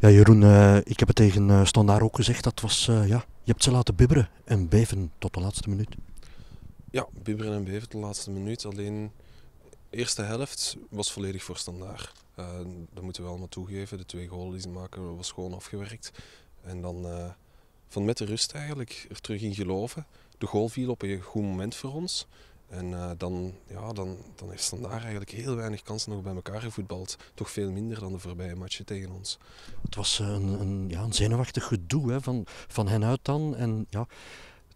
Ja, Jeroen, eh, ik heb het tegen uh, eh, Standaar ook gezegd. Dat was, eh, ja, je hebt ze laten bibberen en beven tot de laatste minuut. Ja, bibberen en beven tot de laatste minuut. Alleen de eerste helft was volledig voor Standaar. dat moeten we allemaal toegeven. De twee goals die ze maken was gewoon afgewerkt. En dan van met de rust eigenlijk er terug in geloven. De goal viel op een goed moment voor ons. En eh, dan, ja, dan, dan heeft Standaard eigenlijk heel weinig kansen nog bij elkaar gevoetbald. Toch veel minder dan de voorbije matchen tegen ons. Het was eh, een, een ja, een zenuwachtig gedoe hè, van, van hen uit dan. En ja,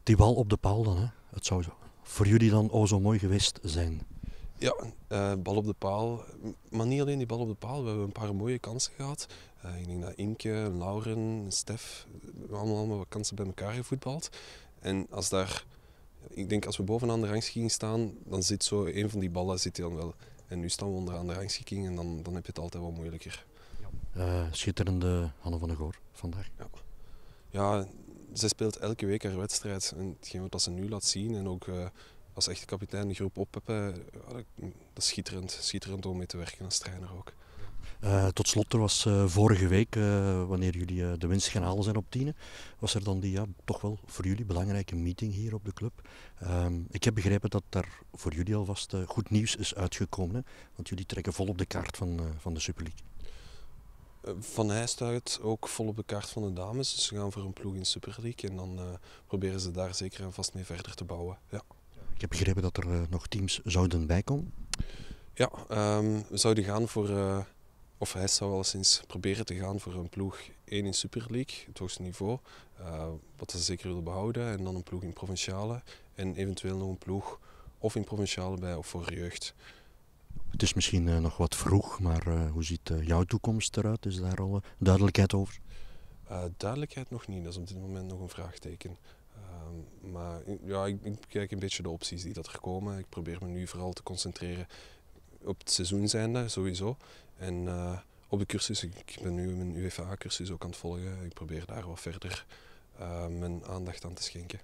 die bal op de paal dan. Hè. Het zou voor jullie dan o oh zo mooi geweest zijn. Ja, eh, bal op de paal. Maar niet alleen die bal op de paal. We hebben een paar mooie kansen gehad. ik denk dat Inke, Lauren, Stef, hebben allemaal wat kansen bij elkaar gevoetbald. En als daar ik denk als we bovenaan de rangschikking staan, dan zit zo een van die ballen zit dan wel. En nu staan we onderaan de rangschikking en dan, dan heb je het altijd wat moeilijker. Eh, schitterende Hanne van der Goor vandaag. Ja. ja, zij speelt elke week haar wedstrijd. En hetgeen wat ze nu laat zien en ook eh, als echte kapitein de groep opheppen, dat, is schitterend. Schitterend om mee te werken als trainer ook. Eh, tot slot, er was eh, vorige week, eh, wanneer jullie de winst gaan halen zijn op tien, was er dan die ja, toch wel voor jullie belangrijke meeting hier op de club. Ehm, ik heb begrepen dat daar voor jullie alvast goed nieuws is uitgekomen, want jullie trekken vol op de kaart van, van de Super League. Van Heist uit ook vol op de kaart van de dames. Dus ze gaan voor een ploeg in Super League en dan proberen ze daar zeker en vast mee verder te bouwen. Ja. Ik heb begrepen dat er nog teams zouden bijkomen. Ja, we ehm, zouden gaan voor of hij zou wel eens proberen te gaan voor een ploeg 1 in Super League, het hoogste niveau, eh, wat ze zeker willen behouden, en dan een ploeg in provinciale en eventueel nog een ploeg of in provinciale bij of voor jeugd. Het is misschien eh, nog wat vroeg, maar eh, hoe ziet jouw toekomst eruit? Is daar al duidelijkheid over? duidelijkheid nog niet, dat is op dit moment nog een vraagteken. Ehm, maar ja, ik, ik kijk een beetje de opties die dat er komen. Ik probeer me nu vooral te concentreren op het seizoen zijnde sowieso. En eh, op de cursus, ik ben nu mijn UVA cursus ook aan het volgen. Ik probeer daar wat verder eh, mijn aandacht aan te schenken.